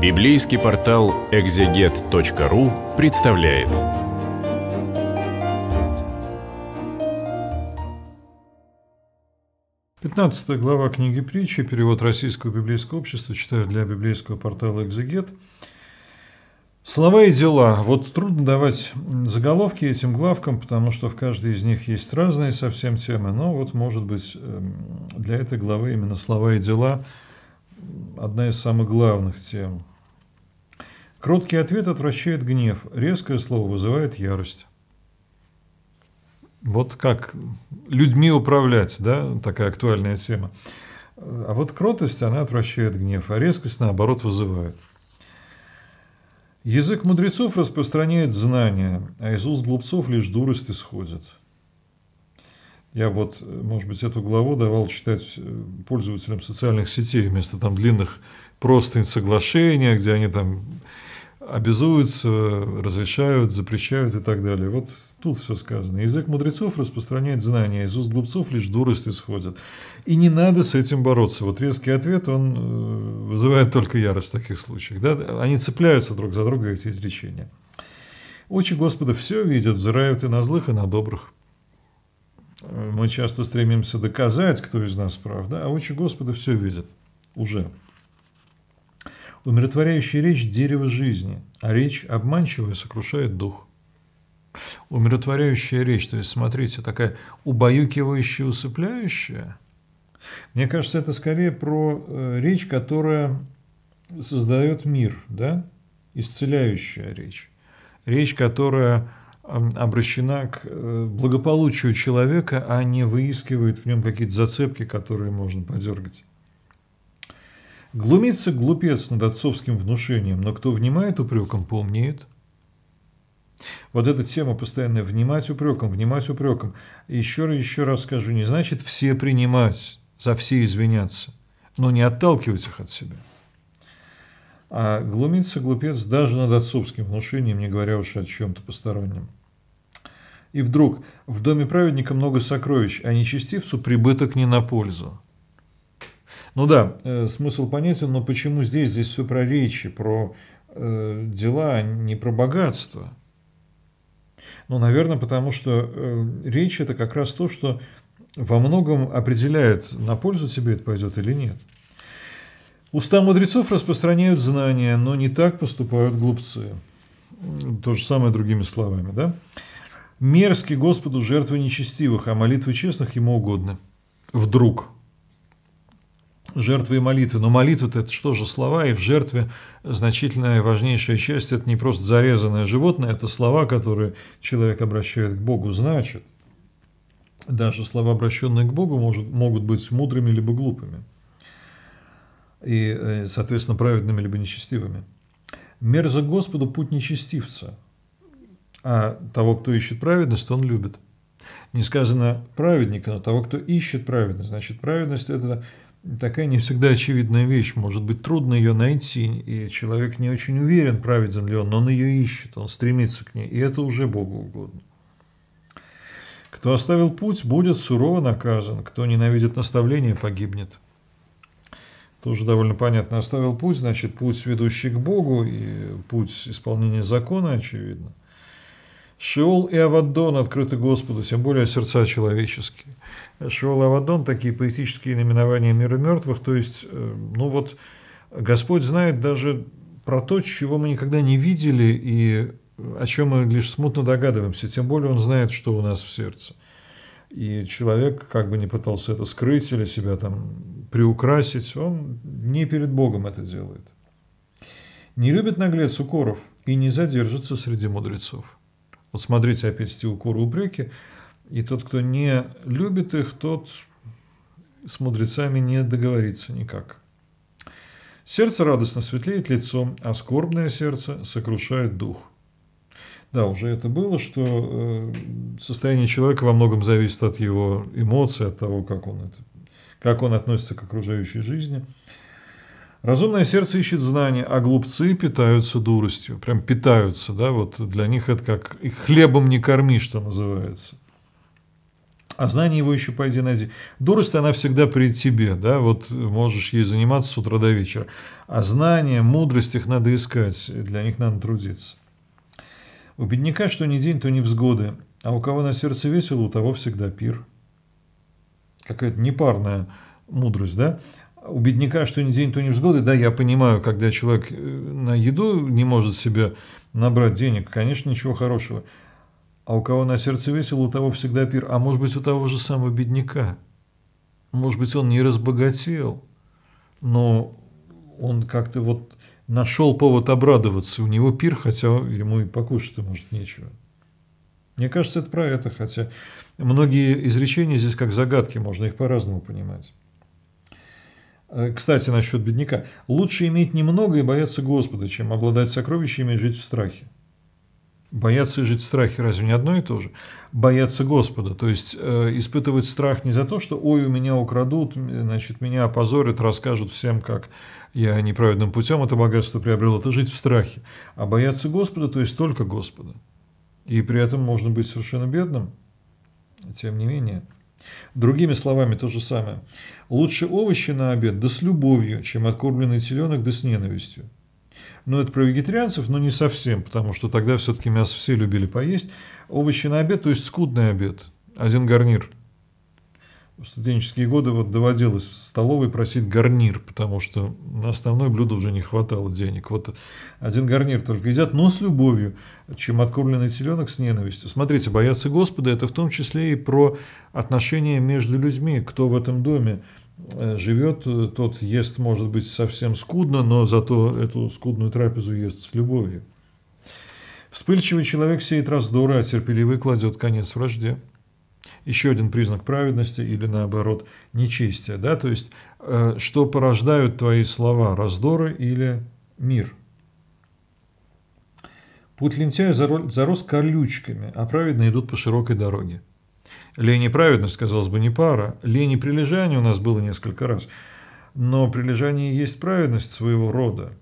Библейский портал экзегет.ру представляет. Пятнадцатая глава книги притчи, перевод Российского библейского общества, читаю для библейского портала «Экзегет». Слова и дела. Вот трудно давать заголовки этим главкам, потому что в каждой из них есть разные совсем темы, но вот, может быть, эм, для этой главы именно слова и дела – одна из самых главных тем. Кроткий ответ отвращает гнев, резкое слово вызывает ярость. Вот как людьми управлять, да, такая актуальная тема. А вот кротость, она отвращает гнев, а резкость, наоборот, вызывает. Язык мудрецов распространяет знания, а из уст глупцов лишь дурость исходит. Я вот, э, может быть, эту главу давал читать э, пользователям социальных сетей вместо там длинных простынь соглашения, где они там обязуются, разрешают, запрещают и так далее. Вот тут все сказано. Язык мудрецов распространяет знания, из уст глупцов лишь дурость исходит. И не надо с этим бороться. Вот резкий ответ, он э, вызывает только ярость в таких случаях. Да? Они цепляются друг за друга, эти изречения. Очи Господа все видят, взирают и на злых, и на добрых мы часто стремимся доказать, кто из нас прав, да, а очи Господа все видят уже. Умиротворяющая речь – дерево жизни, а речь обманчивая сокрушает дух. Умиротворяющая речь, то есть, смотрите, такая убаюкивающая, усыпляющая. Мне кажется, это скорее про э, речь, которая создает мир, да, исцеляющая речь. Речь, которая обращена к э, благополучию человека, а не выискивает в нем какие-то зацепки, которые можно подергать. Глумится глупец над отцовским внушением, но кто внимает упреком, помнит. Вот эта тема постоянно «внимать упреком», «внимать упреком». Еще раз, еще раз скажу, не значит все принимать, за все извиняться, но не отталкивать их от себя. А глумится глупец даже над отцовским внушением, не говоря уж о чем-то постороннем. И вдруг в доме праведника много сокровищ, а нечестивцу прибыток не на пользу. Ну да, э, смысл понятен, но почему здесь здесь все про речи, про э, дела, а не про богатство? Ну, наверное, потому что э, речь это как раз то, что во многом определяет, на пользу тебе это пойдет или нет. Уста мудрецов распространяют знания, но не так поступают глупцы. То же самое другими словами, да? Мерзкий Господу жертвы нечестивых, а молитвы честных ему угодны. Вдруг. Жертвы и молитвы. Но молитва это что же слова, и в жертве значительная и важнейшая часть – это не просто зарезанное животное, это слова, которые человек обращает к Богу. Значит, даже слова, обращенные к Богу, может, могут быть мудрыми либо глупыми и, э, соответственно, праведными либо нечестивыми. Мерзок Господу путь нечестивца, а того, кто ищет праведность, он любит. Не сказано праведника, но того, кто ищет праведность. Значит, праведность – это такая не всегда очевидная вещь. Может быть, трудно ее найти, и человек не очень уверен, праведен ли он, но он ее ищет, он стремится к ней, и это уже Богу угодно. Кто оставил путь, будет сурово наказан, кто ненавидит наставление, погибнет тоже довольно понятно оставил путь, значит, путь, ведущий к Богу, и путь исполнения закона, очевидно. Шиол и Аваддон открыты Господу, тем более сердца человеческие. Шиол и Аваддон – такие поэтические наименования мира мертвых, то есть, э, ну вот, Господь знает даже про то, чего мы никогда не видели и о чем мы лишь смутно догадываемся, тем более Он знает, что у нас в сердце. И человек, как бы не пытался это скрыть или себя там приукрасить, он не перед Богом это делает. Не любит наглец укоров и не задержится среди мудрецов. Вот смотрите опять эти укоры упреки. И тот, кто не любит их, тот с мудрецами не договорится никак. Сердце радостно светлеет лицом, а скорбное сердце сокрушает дух да, уже это было, что э, состояние человека во многом зависит от его эмоций, от того, как он, это, как он относится к окружающей жизни. Разумное сердце ищет знания, а глупцы питаются дуростью. Прям питаются, да, вот для них это как их хлебом не корми, что называется. А знание его еще пойди найди. Дурость, она всегда при тебе, да, вот можешь ей заниматься с утра до вечера. А знания, мудрость их надо искать, для них надо трудиться. У бедняка что ни день, то ни невзгоды, а у кого на сердце весело, у того всегда пир. Какая-то непарная мудрость, да? У бедняка что ни день, то ни невзгоды. Да, я понимаю, когда человек э, на еду не может себе набрать денег, конечно, ничего хорошего. А у кого на сердце весело, у того всегда пир. А может быть, у того же самого бедняка. Может быть, он не разбогател, но он как-то вот нашел повод обрадоваться. У него пир, хотя ему и покушать-то, может, нечего. Мне кажется, это про это, хотя многие изречения здесь как загадки, можно их по-разному понимать. Э, кстати, насчет бедняка. Лучше иметь немного и бояться Господа, чем обладать сокровищами и жить в страхе. Бояться и жить в страхе разве не одно и то же? Бояться Господа, то есть э, испытывать страх не за то, что «ой, у меня украдут, значит, меня опозорят, расскажут всем, как я неправедным путем это богатство приобрел», это жить в страхе. А бояться Господа, то есть только Господа. И при этом можно быть совершенно бедным, тем не менее. Другими словами, то же самое. Лучше овощи на обед, да с любовью, чем откормленный теленок, да с ненавистью. Но ну, это про вегетарианцев, но не совсем, потому что тогда все-таки мясо все любили поесть. Овощи на обед, то есть скудный обед, один гарнир. В студенческие годы вот доводилось в столовой просить гарнир, потому что на основное блюдо уже не хватало денег. Вот один гарнир только едят, но с любовью, чем откормленный теленок с ненавистью. Смотрите, бояться Господа – это в том числе и про отношения между людьми, кто в этом доме – Э, живет, э, тот ест, может быть, совсем скудно, но зато эту скудную трапезу ест с любовью. Вспыльчивый человек сеет раздоры, а терпеливый кладет конец вражде. Еще один признак праведности или, наоборот, нечестия. Да? То есть, э, что порождают твои слова – раздоры или мир. Путь лентяя зарос колючками, а праведные идут по широкой дороге. Лень и праведность, казалось бы, не пара. Лень и прилежание у нас было несколько раз. Но прилежание есть праведность своего рода.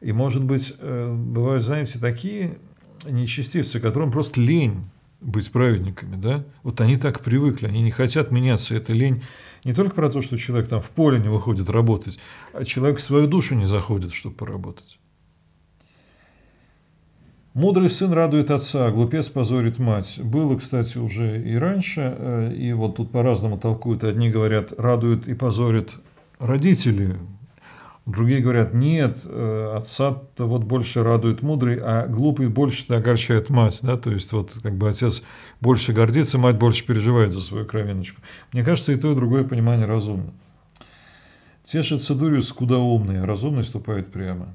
И, может быть, э, бывают, знаете, такие нечестивцы, которым просто лень быть праведниками, да? Вот они так привыкли, они не хотят меняться. Это лень не только про то, что человек там в поле не выходит работать, а человек в свою душу не заходит, чтобы поработать. Мудрый сын радует отца, а глупец позорит мать. Было, кстати, уже и раньше, э, и вот тут по-разному толкуют. Одни говорят, радует и позорит родители, другие говорят, нет, э, отца-то вот больше радует мудрый, а глупый больше-то огорчает мать, да, то есть вот как бы отец больше гордится, мать больше переживает за свою кровиночку. Мне кажется, и то, и другое понимание разумно. Тешится дурью скудоумные, а разумный ступает прямо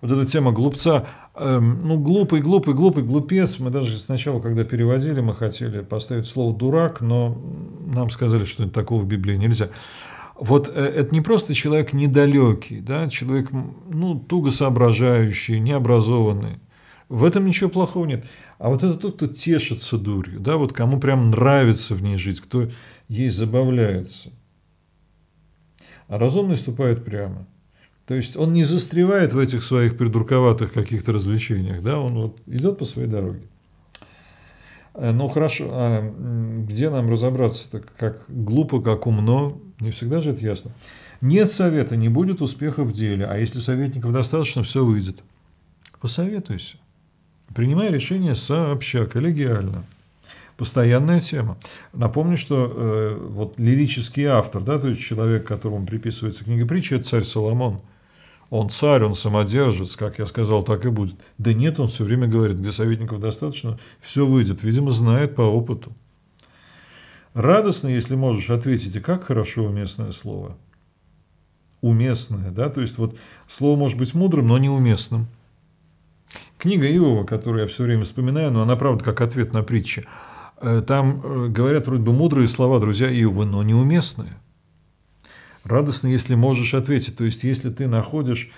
вот эта тема глупца, эм, ну, глупый, глупый, глупый, глупец. Мы даже сначала, когда переводили, мы хотели поставить слово «дурак», но нам сказали, что такого в Библии нельзя. Вот э, это не просто человек недалекий, да, человек, ну, туго соображающий, необразованный. В этом ничего плохого нет. А вот это тот, кто тешится дурью, да, вот кому прям нравится в ней жить, кто ей забавляется. А разумный ступает прямо – то есть он не застревает в этих своих придурковатых каких-то развлечениях, да, он вот идет по своей дороге. Э, ну хорошо, а где нам разобраться Так как глупо, как умно, не всегда же это ясно. Нет совета, не будет успеха в деле, а если советников достаточно, все выйдет. Посоветуйся. Принимай решение сообща, коллегиально. Постоянная тема. Напомню, что э, вот лирический автор, да, то есть человек, которому приписывается книга притчи, это царь Соломон – он царь, он самодержец, как я сказал, так и будет. Да нет, он все время говорит, где советников достаточно, все выйдет. Видимо, знает по опыту. Радостно, если можешь, ответите, как хорошо уместное слово. Уместное, да, то есть вот слово может быть мудрым, но неуместным. Книга Иова, которую я все время вспоминаю, но она правда как ответ на притчи. Э, там э, говорят вроде бы мудрые слова, друзья Иовы, но неуместные. Радостно, если можешь ответить, то есть если ты находишь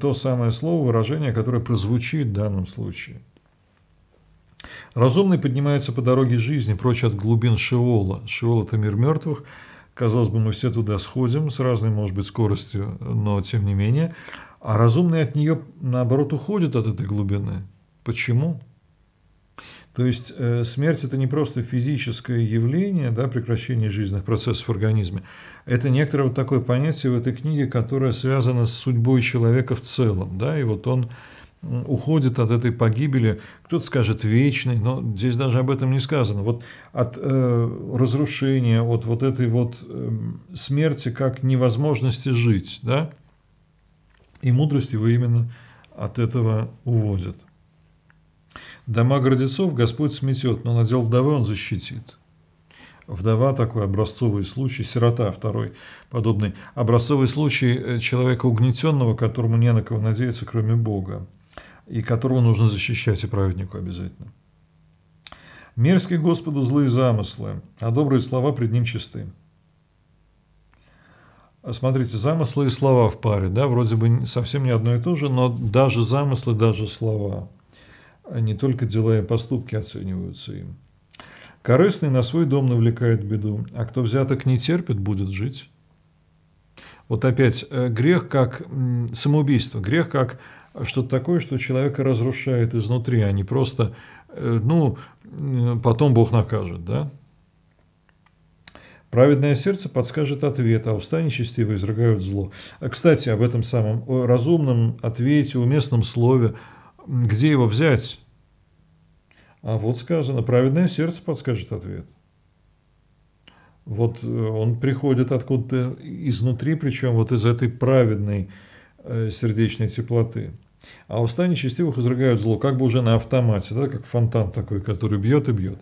то самое слово, выражение, которое прозвучит в данном случае. Разумный поднимается по дороге жизни, прочь от глубин Шеола. Шеол – это мир мертвых. Казалось бы, мы все туда сходим с разной, может быть, скоростью, но тем не менее. А разумный от нее, наоборот, уходит от этой глубины. Почему? То есть э, смерть это не просто физическое явление, да, прекращение жизненных процессов в организме. Это некоторое вот такое понятие в этой книге, которое связано с судьбой человека в целом. Да, и вот он уходит от этой погибели, кто-то скажет вечный, но здесь даже об этом не сказано. Вот от э, разрушения, от вот этой вот э, смерти как невозможности жить, да, и мудрость его именно от этого уводит. Дома гордецов Господь сметет, но надел вдовы он защитит. Вдова такой образцовый случай, сирота второй подобный. Образцовый случай э, человека угнетенного, которому не на кого надеяться, кроме Бога, и которого нужно защищать и праведнику обязательно. Мерзкие Господу злые замыслы, а добрые слова пред ним чисты. А смотрите, замыслы и слова в паре, да, вроде бы совсем не одно и то же, но даже замыслы, даже слова – не только дела и поступки оцениваются им. Корыстный на свой дом навлекает беду, а кто взяток не терпит, будет жить. Вот опять э, грех как самоубийство, грех как что-то такое, что человека разрушает изнутри, а не просто, э, ну, потом Бог накажет, да? Праведное сердце подскажет ответ, а уста нечестивые изрыгают зло. Э, кстати, об этом самом разумном ответе, уместном слове – где его взять? А вот сказано, праведное сердце подскажет ответ. Вот э, он приходит откуда-то изнутри, причем вот из этой праведной э, сердечной теплоты. А уста нечестивых изрыгают зло, как бы уже на автомате, да, как фонтан такой, который бьет и бьет.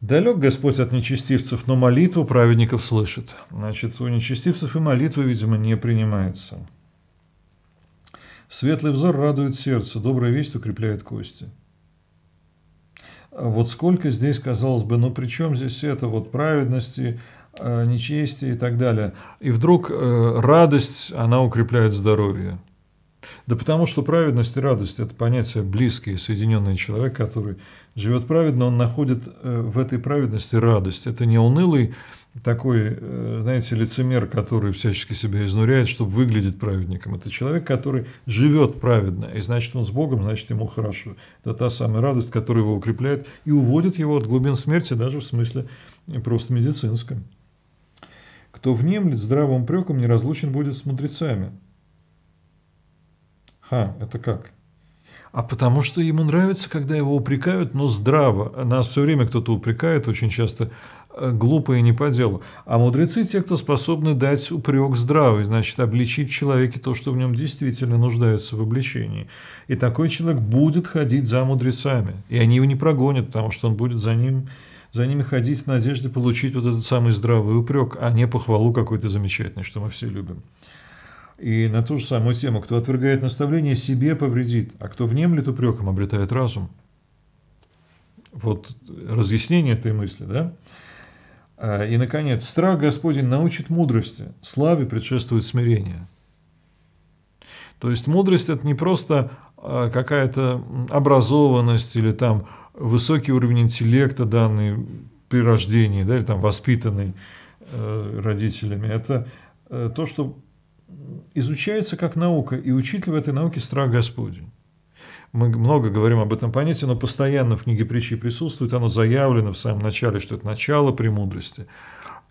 Далек Господь от нечестивцев, но молитву праведников слышит. Значит, у нечестивцев и молитва, видимо, не принимается. Светлый взор радует сердце, добрая весть укрепляет кости. Вот сколько здесь, казалось бы, ну при чем здесь это, вот праведности, э, нечестия и так далее. И вдруг э, радость, она укрепляет здоровье. Да потому что праведность и радость – это понятия близкие, соединенные. Человек, который живет праведно, он находит э, в этой праведности радость. Это не унылый такой, э, знаете, лицемер, который всячески себя изнуряет, чтобы выглядеть праведником. Это человек, который живет праведно, и значит, он с Богом, значит, ему хорошо. Это та самая радость, которая его укрепляет и уводит его от глубин смерти, даже в смысле э, просто медицинском. Кто внемлет здравым упреком, неразлучен будет с мудрецами. Ха, это как? а потому что ему нравится, когда его упрекают, но здраво. Нас все время кто-то упрекает, очень часто Э, глупые не по делу, а мудрецы – те, кто способны дать упрек здравый, значит, обличить в человеке то, что в нем действительно нуждается в обличении. И такой человек будет ходить за мудрецами, и они его не прогонят, потому что он будет за ним за ними ходить в надежде получить вот этот самый здравый упрек, а не похвалу какой-то замечательной, что мы все любим. И на ту же самую тему, кто отвергает наставление, себе повредит, а кто внемлет упреком, обретает разум. Вот разъяснение этой мысли, да? А, и, наконец, страх Господень научит мудрости, славе предшествует смирение. То есть мудрость – это не просто а, какая-то образованность или там высокий уровень интеллекта данный при рождении, да, или там воспитанный э, родителями. Это э, то, что изучается как наука, и учитель в этой науке страх Господень. Мы много говорим об этом понятии, но постоянно в книге притчи присутствует, оно заявлено в самом начале, что это начало премудрости.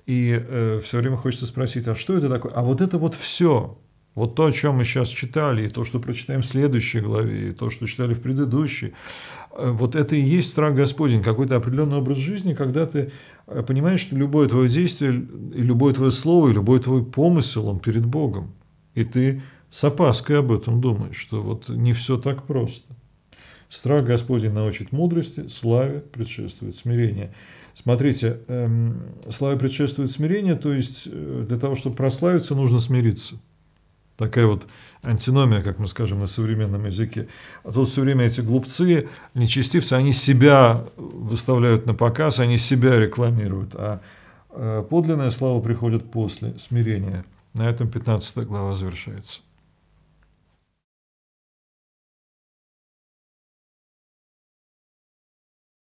И э, все время хочется спросить, а что это такое? А вот это вот все, вот то, о чем мы сейчас читали, и то, что прочитаем в следующей главе, и то, что читали в предыдущей, э, вот это и есть страх Господень, какой-то определенный образ жизни, когда ты э, понимаешь, что любое твое действие, и любое твое слово, и любой твой помысел, он перед Богом. И ты с опаской об этом думает, что вот не все так просто. Страх Господень научит мудрости, славе предшествует смирение. Смотрите, эм, славе предшествует смирение, то есть э, для того, чтобы прославиться, нужно смириться. Такая вот антиномия, как мы скажем на современном языке. А тут все время эти глупцы, нечестивцы, они себя выставляют на показ, они себя рекламируют. А э, подлинная слава приходит после смирения. На этом 15 глава завершается.